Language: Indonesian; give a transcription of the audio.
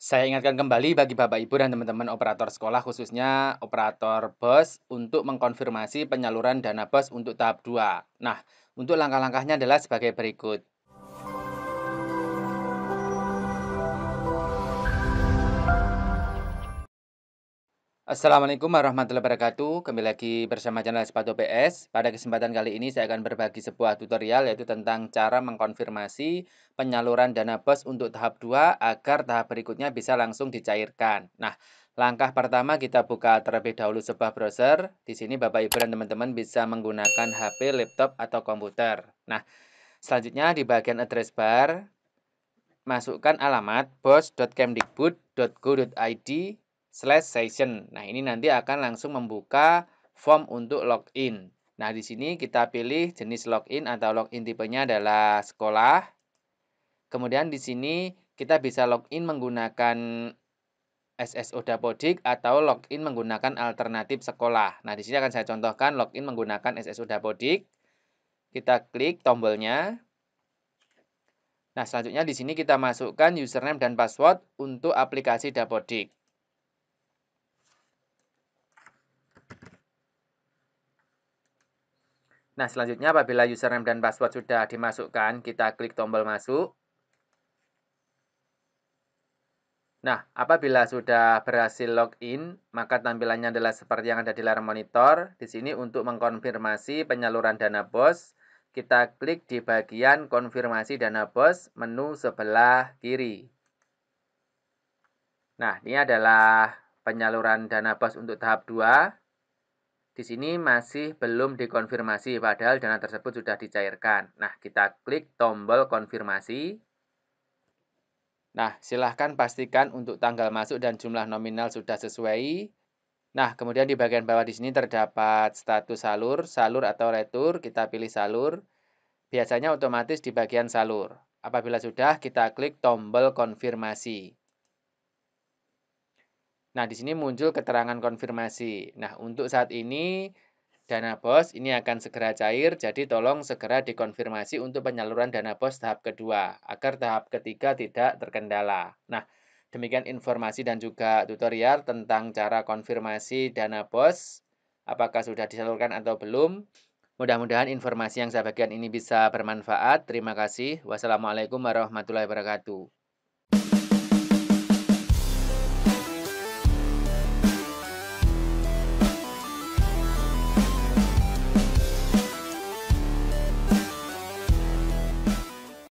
Saya ingatkan kembali bagi Bapak Ibu dan teman-teman operator sekolah khususnya operator bus untuk mengkonfirmasi penyaluran dana bus untuk tahap 2. Nah, untuk langkah-langkahnya adalah sebagai berikut. Assalamualaikum warahmatullahi wabarakatuh Kembali lagi bersama channel Sepatu PS Pada kesempatan kali ini saya akan berbagi sebuah tutorial Yaitu tentang cara mengkonfirmasi penyaluran dana bos untuk tahap 2 Agar tahap berikutnya bisa langsung dicairkan Nah Langkah pertama kita buka terlebih dahulu sebuah browser. Di sini Bapak Ibu dan teman-teman bisa menggunakan HP, laptop, atau komputer. Nah, selanjutnya di bagian address bar, masukkan alamat bos.kemdikbud.go.id slash session. Nah, ini nanti akan langsung membuka form untuk login. Nah, di sini kita pilih jenis login atau login tipenya adalah sekolah. Kemudian di sini kita bisa login menggunakan SSO Dapodik atau login menggunakan alternatif sekolah. Nah, di sini akan saya contohkan login menggunakan SSO Dapodik. Kita klik tombolnya. Nah, selanjutnya di sini kita masukkan username dan password untuk aplikasi Dapodik. Nah, selanjutnya apabila username dan password sudah dimasukkan, kita klik tombol masuk. Nah, apabila sudah berhasil login, maka tampilannya adalah seperti yang ada di layar monitor. Di sini untuk mengkonfirmasi penyaluran dana BOS, kita klik di bagian konfirmasi dana BOS menu sebelah kiri. Nah, ini adalah penyaluran dana BOS untuk tahap 2. Di sini masih belum dikonfirmasi, padahal dana tersebut sudah dicairkan. Nah, kita klik tombol konfirmasi. Nah, silahkan pastikan untuk tanggal masuk dan jumlah nominal sudah sesuai. Nah, kemudian di bagian bawah di sini terdapat status salur, salur atau retur. Kita pilih salur. Biasanya otomatis di bagian salur. Apabila sudah, kita klik tombol konfirmasi. Nah, di sini muncul keterangan konfirmasi. Nah, untuk saat ini dana bos ini akan segera cair, jadi tolong segera dikonfirmasi untuk penyaluran dana bos tahap kedua, agar tahap ketiga tidak terkendala. Nah, demikian informasi dan juga tutorial tentang cara konfirmasi dana bos, apakah sudah disalurkan atau belum. Mudah-mudahan informasi yang saya bagikan ini bisa bermanfaat. Terima kasih. Wassalamualaikum warahmatullahi wabarakatuh.